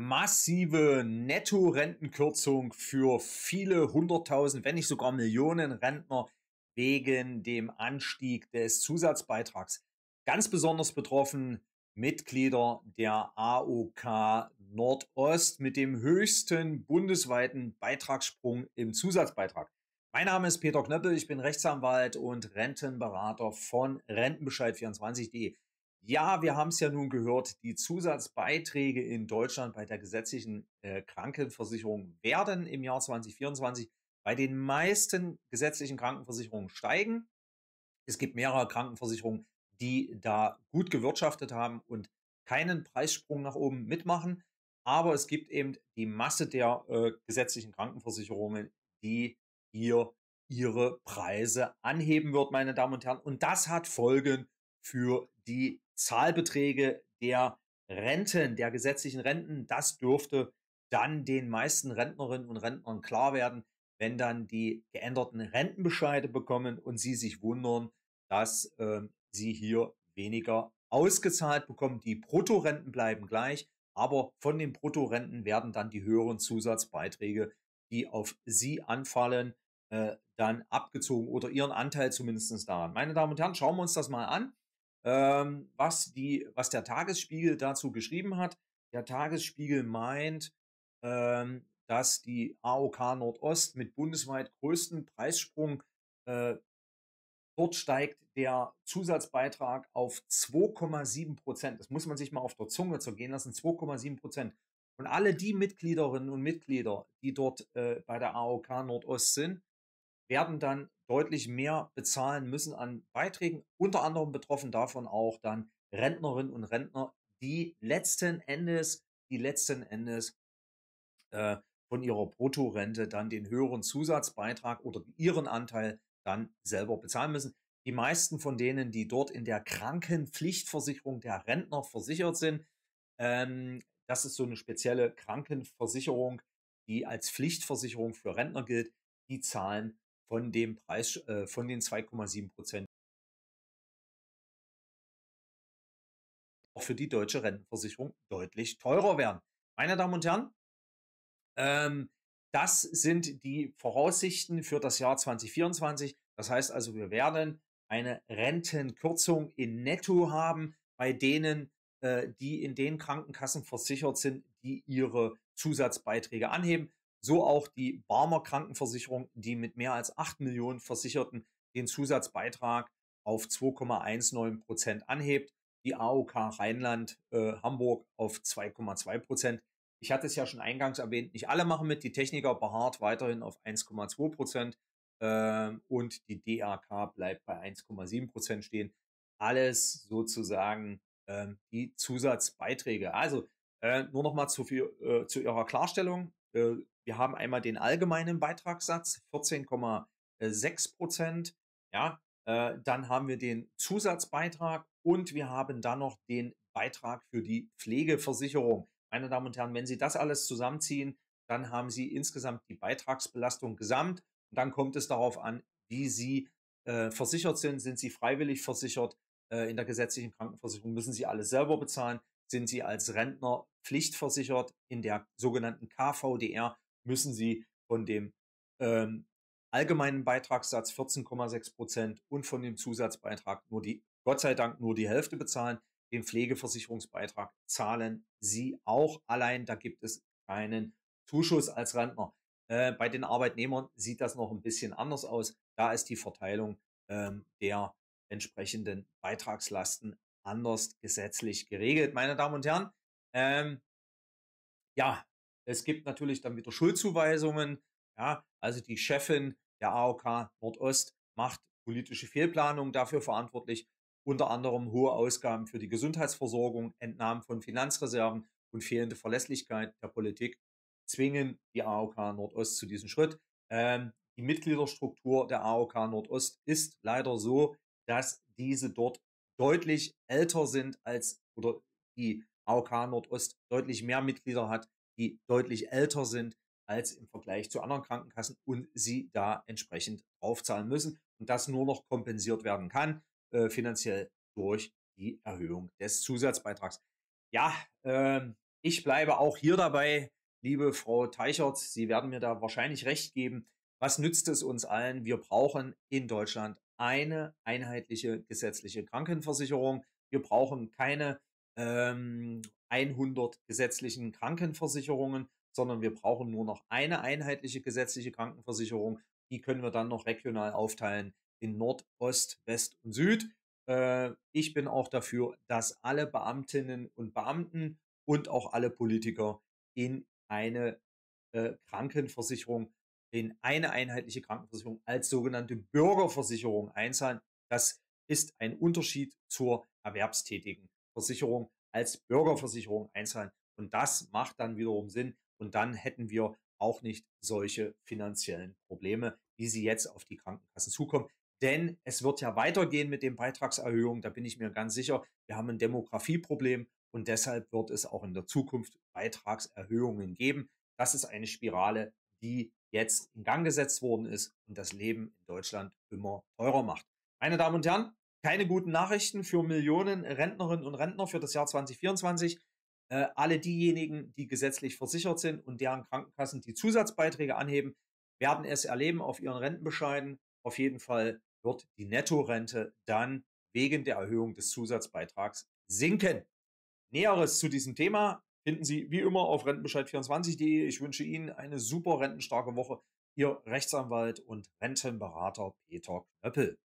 massive Netto-Rentenkürzung für viele hunderttausend, wenn nicht sogar Millionen Rentner wegen dem Anstieg des Zusatzbeitrags. Ganz besonders betroffen Mitglieder der AOK Nordost mit dem höchsten bundesweiten Beitragssprung im Zusatzbeitrag. Mein Name ist Peter Knöppel, ich bin Rechtsanwalt und Rentenberater von Rentenbescheid24.de. Ja, wir haben es ja nun gehört, die Zusatzbeiträge in Deutschland bei der gesetzlichen äh, Krankenversicherung werden im Jahr 2024 bei den meisten gesetzlichen Krankenversicherungen steigen. Es gibt mehrere Krankenversicherungen, die da gut gewirtschaftet haben und keinen Preissprung nach oben mitmachen. Aber es gibt eben die Masse der äh, gesetzlichen Krankenversicherungen, die hier ihre Preise anheben wird, meine Damen und Herren. Und das hat Folgen für die Zahlbeträge der Renten, der gesetzlichen Renten. Das dürfte dann den meisten Rentnerinnen und Rentnern klar werden, wenn dann die geänderten Rentenbescheide bekommen und sie sich wundern, dass äh, sie hier weniger ausgezahlt bekommen. Die Bruttorenten bleiben gleich, aber von den Bruttorenten werden dann die höheren Zusatzbeiträge, die auf sie anfallen, äh, dann abgezogen oder ihren Anteil zumindest daran. Meine Damen und Herren, schauen wir uns das mal an ähm, was, die, was der Tagesspiegel dazu geschrieben hat. Der Tagesspiegel meint, ähm, dass die AOK Nordost mit bundesweit größten Preissprung äh, Dort steigt der Zusatzbeitrag auf 2,7 Prozent. Das muss man sich mal auf der Zunge zergehen lassen. 2,7 Prozent. Und alle die Mitgliederinnen und Mitglieder, die dort äh, bei der AOK Nordost sind, werden dann deutlich mehr bezahlen müssen an Beiträgen. Unter anderem betroffen davon auch dann Rentnerinnen und Rentner, die letzten Endes, die letzten Endes äh, von ihrer Bruttorente dann den höheren Zusatzbeitrag oder ihren Anteil dann selber bezahlen müssen. Die meisten von denen, die dort in der Krankenpflichtversicherung der Rentner versichert sind, ähm, das ist so eine spezielle Krankenversicherung, die als Pflichtversicherung für Rentner gilt, die zahlen von dem Preis, äh, von den 2,7 Prozent. Auch für die deutsche Rentenversicherung deutlich teurer werden. Meine Damen und Herren, ähm, das sind die Voraussichten für das Jahr 2024. Das heißt also, wir werden eine Rentenkürzung in Netto haben bei denen, äh, die in den Krankenkassen versichert sind, die ihre Zusatzbeiträge anheben so auch die Barmer Krankenversicherung, die mit mehr als 8 Millionen Versicherten den Zusatzbeitrag auf 2,19 Prozent anhebt, die AOK Rheinland äh, Hamburg auf 2,2 Prozent. Ich hatte es ja schon eingangs erwähnt, nicht alle machen mit, die Techniker beharrt weiterhin auf 1,2 Prozent äh, und die DAK bleibt bei 1,7 Prozent stehen. Alles sozusagen äh, die Zusatzbeiträge. Also äh, nur noch mal zu, äh, zu Ihrer Klarstellung. Äh, wir haben einmal den allgemeinen Beitragssatz 14,6 Prozent. Ja, äh, dann haben wir den Zusatzbeitrag und wir haben dann noch den Beitrag für die Pflegeversicherung. Meine Damen und Herren, wenn Sie das alles zusammenziehen, dann haben Sie insgesamt die Beitragsbelastung gesamt. Und dann kommt es darauf an, wie Sie äh, versichert sind. Sind Sie freiwillig versichert? Äh, in der gesetzlichen Krankenversicherung müssen Sie alles selber bezahlen sind Sie als Rentner pflichtversichert. In der sogenannten KVDR müssen Sie von dem ähm, allgemeinen Beitragssatz 14,6 Prozent und von dem Zusatzbeitrag nur die, Gott sei Dank nur die Hälfte bezahlen. Den Pflegeversicherungsbeitrag zahlen Sie auch allein. Da gibt es keinen Zuschuss als Rentner. Äh, bei den Arbeitnehmern sieht das noch ein bisschen anders aus. Da ist die Verteilung ähm, der entsprechenden Beitragslasten anders gesetzlich geregelt, meine Damen und Herren. Ähm, ja, es gibt natürlich dann wieder Schuldzuweisungen. Ja, also die Chefin der AOK Nordost macht politische Fehlplanung dafür verantwortlich, unter anderem hohe Ausgaben für die Gesundheitsversorgung, Entnahmen von Finanzreserven und fehlende Verlässlichkeit der Politik zwingen die AOK Nordost zu diesem Schritt. Ähm, die Mitgliederstruktur der AOK Nordost ist leider so, dass diese dort deutlich älter sind als oder die AOK Nordost deutlich mehr Mitglieder hat, die deutlich älter sind als im Vergleich zu anderen Krankenkassen und sie da entsprechend aufzahlen müssen und das nur noch kompensiert werden kann äh, finanziell durch die Erhöhung des Zusatzbeitrags. Ja, äh, ich bleibe auch hier dabei, liebe Frau Teichert, Sie werden mir da wahrscheinlich recht geben. Was nützt es uns allen? Wir brauchen in Deutschland eine einheitliche gesetzliche Krankenversicherung. Wir brauchen keine ähm, 100 gesetzlichen Krankenversicherungen, sondern wir brauchen nur noch eine einheitliche gesetzliche Krankenversicherung. Die können wir dann noch regional aufteilen in Nord, Ost, West und Süd. Äh, ich bin auch dafür, dass alle Beamtinnen und Beamten und auch alle Politiker in eine äh, Krankenversicherung in eine einheitliche Krankenversicherung als sogenannte Bürgerversicherung einzahlen. Das ist ein Unterschied zur erwerbstätigen Versicherung als Bürgerversicherung einzahlen. Und das macht dann wiederum Sinn. Und dann hätten wir auch nicht solche finanziellen Probleme, wie sie jetzt auf die Krankenkassen zukommen. Denn es wird ja weitergehen mit den Beitragserhöhungen, da bin ich mir ganz sicher. Wir haben ein Demografieproblem und deshalb wird es auch in der Zukunft Beitragserhöhungen geben. Das ist eine Spirale, die jetzt in Gang gesetzt worden ist und das Leben in Deutschland immer teurer macht. Meine Damen und Herren, keine guten Nachrichten für Millionen Rentnerinnen und Rentner für das Jahr 2024. Äh, alle diejenigen, die gesetzlich versichert sind und deren Krankenkassen die Zusatzbeiträge anheben, werden es erleben auf ihren Rentenbescheiden. Auf jeden Fall wird die Nettorente dann wegen der Erhöhung des Zusatzbeitrags sinken. Näheres zu diesem Thema finden Sie wie immer auf rentenbescheid24.de. Ich wünsche Ihnen eine super rentenstarke Woche. Ihr Rechtsanwalt und Rentenberater Peter Knöppel.